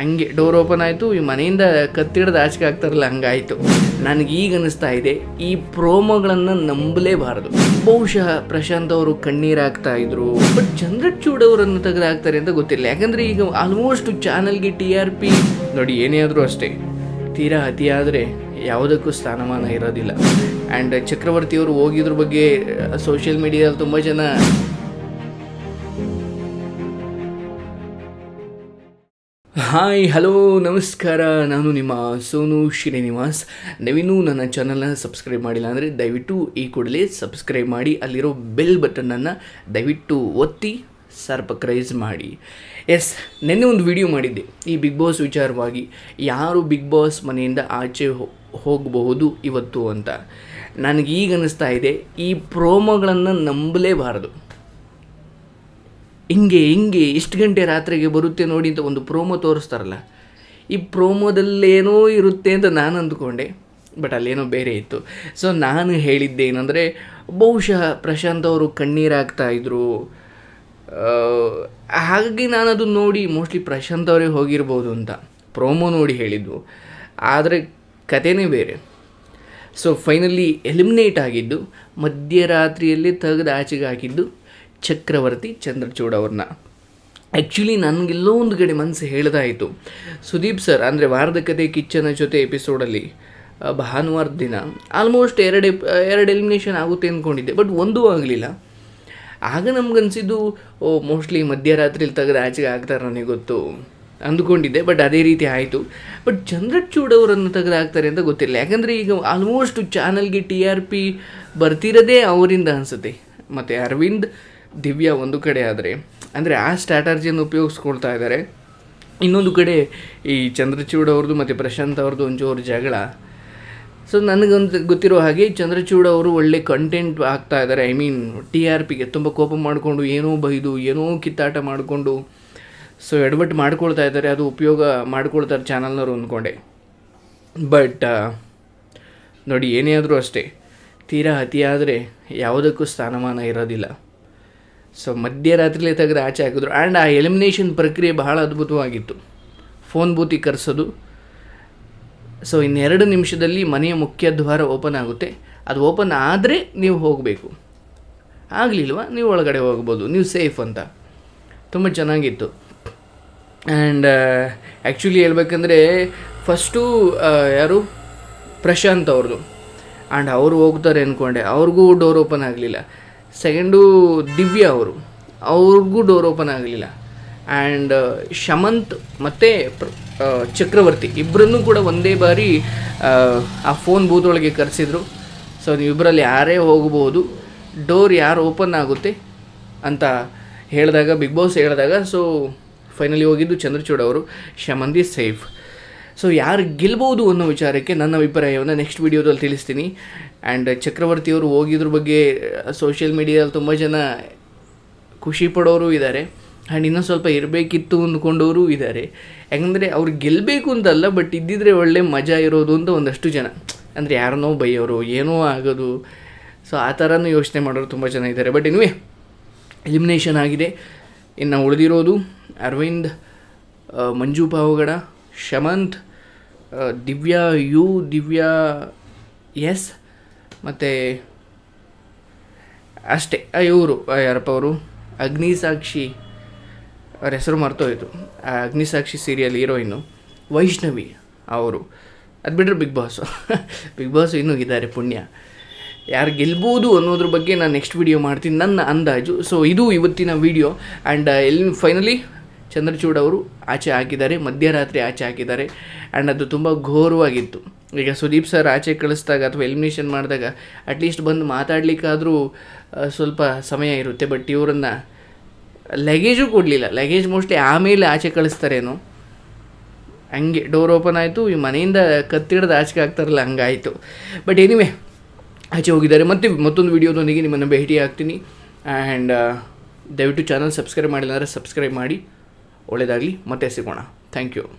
ಹಂಗೆ door open ಆಯಿತು ಈ ಮನೆಯಿಂದ ಕತ್ತಿಡ್ದು ಆಚೆಗೆ ಆಗ್ತಾರಲ್ಲ ಹಂಗಾಯಿತು ನನಗೆ ಈಗ ಅನಿಸ್ತಾ ಇದೆ ಈ ಪ್ರೋಮೋಗಳನ್ನು ನಂಬಲೇಬಾರದು ಬಹುಶಃ ಪ್ರಶಾಂತ್ ಅವರು ಆಗ್ತಾ ಇದ್ರು ಬಟ್ ಚಂದ್ರಚೂಡ್ ಅವರನ್ನು ತೆಗೆದಾಕ್ತಾರೆ ಅಂತ ಗೊತ್ತಿಲ್ಲ ಯಾಕಂದರೆ ಈಗ ಆಲ್ಮೋಸ್ಟ್ ಚಾನಲ್ಗೆ ಟಿ ಆರ್ ಪಿ ನೋಡಿ ಏನೇ ಆದರೂ ಅಷ್ಟೇ ತೀರಾ ಆದರೆ ಯಾವುದಕ್ಕೂ ಸ್ಥಾನಮಾನ ಇರೋದಿಲ್ಲ ಆ್ಯಂಡ್ ಚಕ್ರವರ್ತಿಯವರು ಹೋಗಿದ್ರ ಬಗ್ಗೆ ಸೋಷಿಯಲ್ ಮೀಡಿಯಾದಲ್ಲಿ ತುಂಬ ಜನ ಹಾಯ್ ಹಲೋ ನಮಸ್ಕಾರ ನಾನು ನಿಮ್ಮ ಸೋನು ಶ್ರೀನಿವಾಸ್ ನೀವಿನ್ನೂ ನನ್ನ ಚಾನಲ್ನ ಸಬ್ಸ್ಕ್ರೈಬ್ ಮಾಡಿಲ್ಲ ಅಂದರೆ ದಯವಿಟ್ಟು ಈ ಕೂಡಲೇ ಸಬ್ಸ್ಕ್ರೈಬ್ ಮಾಡಿ ಅಲ್ಲಿರೋ ಬೆಲ್ ಬಟನನ್ನು ದಯವಿಟ್ಟು ಒತ್ತಿ ಸರ್ಪ್ರೈಸ್ ಮಾಡಿ ಎಸ್ ನಿನ್ನೆ ಒಂದು ವಿಡಿಯೋ ಮಾಡಿದ್ದೆ ಈ ಬಿಗ್ ಬಾಸ್ ವಿಚಾರವಾಗಿ ಯಾರು ಬಿಗ್ ಬಾಸ್ ಮನೆಯಿಂದ ಆಚೆ ಹೋಗಬಹುದು ಇವತ್ತು ಅಂತ ನನಗೀಗ ಅನ್ನಿಸ್ತಾ ಇದೆ ಈ ಪ್ರೋಮೋಗಳನ್ನು ನಂಬಲೇಬಾರದು ಹಿಂಗೆ ಹಿಂಗೆ ಇಷ್ಟು ಗಂಟೆ ರಾತ್ರಿಗೆ ಬರುತ್ತೆ ನೋಡಿ ಅಂತ ಒಂದು ಪ್ರೋಮೋ ತೋರಿಸ್ತಾರಲ್ಲ ಈ ಪ್ರೋಮೋದಲ್ಲೇನೋ ಇರುತ್ತೆ ಅಂತ ನಾನು ಅಂದ್ಕೊಂಡೆ ಬಟ್ ಅಲ್ಲೇನೋ ಬೇರೆ ಇತ್ತು ಸೊ ನಾನು ಹೇಳಿದ್ದೆ ಏನಂದರೆ ಬಹುಶಃ ಪ್ರಶಾಂತ್ ಅವರು ಕಣ್ಣೀರಾಗ್ತಾ ಇದ್ದರು ಹಾಗಾಗಿ ನಾನು ಅದು ನೋಡಿ ಮೋಸ್ಟ್ಲಿ ಪ್ರಶಾಂತ್ ಅವರೇ ಹೋಗಿರ್ಬೋದು ಅಂತ ಪ್ರೋಮೋ ನೋಡಿ ಹೇಳಿದ್ದು ಆದರೆ ಕಥೆನೇ ಬೇರೆ ಸೊ ಫೈನಲಿ ಎಲಿಮಿನೇಟ್ ಆಗಿದ್ದು ಮಧ್ಯರಾತ್ರಿಯಲ್ಲಿ ತೆಗೆದು ಆಚೆಗೆ ಹಾಕಿದ್ದು ಚಕ್ರವರ್ತಿ ಚಂದ್ರಚೂಡ್ ಅವ್ರನ್ನ ಆ್ಯಕ್ಚುಲಿ ನನಗೆಲ್ಲೋ ಒಂದು ಕಡೆ ಮನಸ್ಸು ಹೇಳ್ದಾಯಿತು ಸುದೀಪ್ ಸರ್ ಅಂದರೆ ವಾರದ ಕತೆ ಕಿಚ್ಚನ ಜೊತೆ ಎಪಿಸೋಡಲ್ಲಿ ಭಾನುವಾರ ದಿನ ಆಲ್ಮೋಸ್ಟ್ ಎರಡು ಎರಡು ಎಲಿಮಿನೇಷನ್ ಆಗುತ್ತೆ ಅಂದ್ಕೊಂಡಿದ್ದೆ ಬಟ್ ಒಂದೂ ಆಗಲಿಲ್ಲ ಆಗ ನಮ್ಗನ್ಸಿದ್ದು ಮೋಸ್ಟ್ಲಿ ಮಧ್ಯರಾತ್ರಿಲಿ ತೆಗೆದು ಆಚೆಗೆ ಆಗ್ತಾರೆ ನನಗೆ ಗೊತ್ತು ಅಂದ್ಕೊಂಡಿದ್ದೆ ಬಟ್ ಅದೇ ರೀತಿ ಆಯಿತು ಬಟ್ ಚಂದ್ರಚೂಡ್ ಅವರನ್ನು ತೆಗೆದು ಹಾಕ್ತಾರೆ ಅಂತ ಗೊತ್ತಿಲ್ಲ ಯಾಕಂದರೆ ಈಗ ಆಲ್ಮೋಸ್ಟ್ ಚಾನಲ್ಗೆ ಟಿ ಆರ್ ಪಿ ಬರ್ತಿರೋದೇ ಅವರಿಂದ ಅನಿಸುತ್ತೆ ಮತ್ತು ಅರವಿಂದ್ ದಿವ್ಯ ಒಂದು ಕಡೆ ಆದರೆ ಅಂದರೆ ಆ ಸ್ಟ್ರಾಟರ್ಜಿಯನ್ನು ಉಪಯೋಗಿಸ್ಕೊಳ್ತಾ ಇದ್ದಾರೆ ಇನ್ನೊಂದು ಕಡೆ ಈ ಚಂದ್ರಚೂಡ್ ಅವ್ರದ್ದು ಮತ್ತು ಪ್ರಶಾಂತ್ ಅವ್ರದ್ದು ಒಂಚೂರು ಜಗಳ ಸೊ ನನಗೊಂದು ಗೊತ್ತಿರೋ ಹಾಗೆ ಚಂದ್ರಚೂಡ್ ಅವರು ಒಳ್ಳೆ ಕಂಟೆಂಟ್ ಆಗ್ತಾ ಇದ್ದಾರೆ ಐ ಮೀನ್ ಟಿ ಆರ್ ಪಿಗೆ ತುಂಬ ಕೋಪ ಮಾಡಿಕೊಂಡು ಏನೋ ಬೈದು ಏನೋ ಕಿತ್ತಾಟ ಮಾಡಿಕೊಂಡು ಸೊ ಎಡವಟ್ಟು ಮಾಡ್ಕೊಳ್ತಾ ಇದ್ದಾರೆ ಅದು ಉಪಯೋಗ ಮಾಡ್ಕೊಳ್ತಾರೆ ಚಾನಲ್ನವರು ಅಂದ್ಕೊಂಡೆ ಬಟ್ ನೋಡಿ ಏನೇ ಆದರೂ ಅಷ್ಟೇ ತೀರಾ ಅತಿಯಾದರೆ ಯಾವುದಕ್ಕೂ ಸ್ಥಾನಮಾನ ಇರೋದಿಲ್ಲ ಸೊ ಮಧ್ಯರಾತ್ರಿಲೇ ತೆಗೆದು ಆಚೆ ಹಾಕಿದ್ರು ಆ್ಯಂಡ್ ಆ ಎಲಿಮಿನೇಷನ್ ಪ್ರಕ್ರಿಯೆ ಬಹಳ ಅದ್ಭುತವಾಗಿತ್ತು ಫೋನ್ ಬೂತಿ ಕರೆಸೋದು ಸೊ ಇನ್ನೆರಡು ನಿಮಿಷದಲ್ಲಿ ಮನೆಯ ಮುಖ್ಯ ದ್ವಾರ ಓಪನ್ ಆಗುತ್ತೆ ಅದು ಓಪನ್ ಆದರೆ ನೀವು ಹೋಗಬೇಕು ಆಗಲಿಲ್ವ ನೀವು ಒಳಗಡೆ ಹೋಗ್ಬೋದು ನೀವು ಸೇಫ್ ಅಂತ ತುಂಬ ಚೆನ್ನಾಗಿತ್ತು ಆ್ಯಂಡ್ ಆ್ಯಕ್ಚುಲಿ ಹೇಳ್ಬೇಕಂದ್ರೆ ಫಸ್ಟು ಯಾರು ಪ್ರಶಾಂತ್ ಅವ್ರದ್ದು ಆ್ಯಂಡ್ ಅವರು ಹೋಗ್ತಾರೆ ಅಂದ್ಕೊಂಡೆ ಅವ್ರಿಗೂ ಡೋರ್ ಓಪನ್ ಆಗಲಿಲ್ಲ ಸೆಕೆಂಡು ದಿವ್ಯ ಅವರು ಅವ್ರಿಗೂ ಡೋರ್ ಓಪನ್ ಆಗಲಿಲ್ಲ ಆ್ಯಂಡ್ ಶಮಂತ್ ಮತ್ತು ಚಕ್ರವರ್ತಿ ಇಬ್ಬರನ್ನೂ ಕೂಡ ಒಂದೇ ಬಾರಿ ಆ ಫೋನ್ ಬೂತೊಳಗೆ ಒಳಗೆ ಕರೆಸಿದ್ರು ಸೊ ನೀವು ಯಾರೇ ಹೋಗಬಹುದು ಡೋರ್ ಯಾರು ಓಪನ್ ಆಗುತ್ತೆ ಅಂತ ಹೇಳಿದಾಗ ಬಿಗ್ ಬಾಸ್ ಹೇಳಿದಾಗ ಸೊ ಫೈನಲಿ ಹೋಗಿದ್ದು ಚಂದ್ರಚೂಡ್ ಅವರು ಶಮಂತ್ ಈಸ್ ಸೇಫ್ ಸೊ ಯಾರು ಗೆಲ್ಬೋದು ಅನ್ನೋ ವಿಚಾರಕ್ಕೆ ನನ್ನ ಅಭಿಪ್ರಾಯವನ್ನು ನೆಕ್ಸ್ಟ್ ವೀಡಿಯೋದಲ್ಲಿ ತಿಳಿಸ್ತೀನಿ ಆ್ಯಂಡ್ ಚಕ್ರವರ್ತಿಯವರು ಹೋಗಿದ್ರ ಬಗ್ಗೆ ಸೋಷಿಯಲ್ ಮೀಡಿಯಾದಲ್ಲಿ ತುಂಬ ಜನ ಖುಷಿ ಪಡೋರು ಇದ್ದಾರೆ ಆ್ಯಂಡ್ ಇನ್ನೊಂದು ಸ್ವಲ್ಪ ಇರಬೇಕಿತ್ತು ಅಂದ್ಕೊಂಡವರು ಇದ್ದಾರೆ ಯಾಕಂದರೆ ಅವ್ರು ಗೆಲ್ಲಬೇಕು ಅಂತಲ್ಲ ಬಟ್ ಇದ್ದಿದ್ರೆ ಒಳ್ಳೆ ಮಜಾ ಇರೋದು ಅಂತ ಒಂದಷ್ಟು ಜನ ಅಂದರೆ ಯಾರನ್ನೋ ಬೈಯೋರು ಏನೋ ಆಗೋದು ಸೊ ಆ ಥರನೂ ಯೋಚನೆ ಮಾಡೋರು ತುಂಬ ಜನ ಇದ್ದಾರೆ ಬಟ್ ಎನಿವೆ ಎಲಿಮಿನೇಷನ್ ಆಗಿದೆ ಇನ್ನು ಉಳಿದಿರೋದು ಅರವಿಂದ್ ಮಂಜು ಪಾವಗಡ ಶಮಂತ್ ದಿವ್ಯಾ ಯು ದಿವ್ಯಾ ಎಸ್ ಮತ್ತು ಅಷ್ಟೇ ಇವರು ಯಾರಪ್ಪ ಅವರು ಅಗ್ನಿಸಾಕ್ಷಿ ಅವ್ರ ಹೆಸರು ಮರ್ತೋಯ್ತು ಆ ಅಗ್ನಿಸಾಕ್ಷಿ ಸೀರಿಯಲ್ ಹೀರೋಯಿನ್ನು ವೈಷ್ಣವಿ ಅವರು ಅದು ಬಿಟ್ಟರೆ ಬಿಗ್ ಬಾಸು ಬಿಗ್ ಬಾಸ್ ಇನ್ನೂ ಇದ್ದಾರೆ ಪುಣ್ಯ ಯಾರು ಗೆಲ್ಬೋದು ಅನ್ನೋದ್ರ ಬಗ್ಗೆ ನಾನು ನೆಕ್ಸ್ಟ್ ವಿಡಿಯೋ ಮಾಡ್ತೀನಿ ನನ್ನ ಅಂದಾಜು ಸೊ ಇದು ಇವತ್ತಿನ ವಿಡಿಯೋ ಆ್ಯಂಡ್ ಎಲ್ಲಿ ಫೈನಲಿ ಚಂದ್ರಚೂಡ್ ಅವರು ಆಚೆ ಹಾಕಿದ್ದಾರೆ ಮಧ್ಯರಾತ್ರಿ ಆಚೆ ಹಾಕಿದ್ದಾರೆ ಆ್ಯಂಡ್ ಅದು ತುಂಬ ಘೋರವಾಗಿತ್ತು ಈಗ ಸುದೀಪ್ ಸರ್ ಆಚೆ ಕಳಿಸ್ದಾಗ ಅಥವಾ ಎಲಿಮಿನೇಷನ್ ಮಾಡಿದಾಗ ಅಟ್ಲೀಸ್ಟ್ ಬಂದು ಮಾತಾಡಲಿಕ್ಕಾದರೂ ಸ್ವಲ್ಪ ಸಮಯ ಇರುತ್ತೆ ಬಟ್ ಇವರನ್ನು ಲಗೇಜು ಕೊಡಲಿಲ್ಲ ಲಗೇಜ್ ಮೋಸ್ಟ್ಲಿ ಆಮೇಲೆ ಆಚೆ ಕಳಿಸ್ತಾರೇನೋ ಹಂಗೆ ಡೋರ್ ಓಪನ್ ಆಯಿತು ಈ ಮನೆಯಿಂದ ಕತ್ತಿಡ್ದು ಆಚೆಗೆ ಹಾಕ್ತಾರಲ್ಲ ಹಂಗಾಯಿತು ಬಟ್ ಎನಿವೆ ಆಚೆ ಹೋಗಿದ್ದಾರೆ ಮತ್ತೆ ಮತ್ತೊಂದು ವೀಡಿಯೋದೊಂದಿಗೆ ನಿಮ್ಮನ್ನು ಭೇಟಿ ಆಗ್ತೀನಿ ಆ್ಯಂಡ್ ದಯವಿಟ್ಟು ಚಾನಲ್ ಸಬ್ಸ್ಕ್ರೈಬ್ ಮಾಡಿಲ್ಲ ಅಂದರೆ ಸಬ್ಸ್ಕ್ರೈಬ್ ಮಾಡಿ ಒಳ್ಳೆಯದಾಗಲಿ ಮತ್ತೆ ಸಿಗೋಣ ಥ್ಯಾಂಕ್ ಯು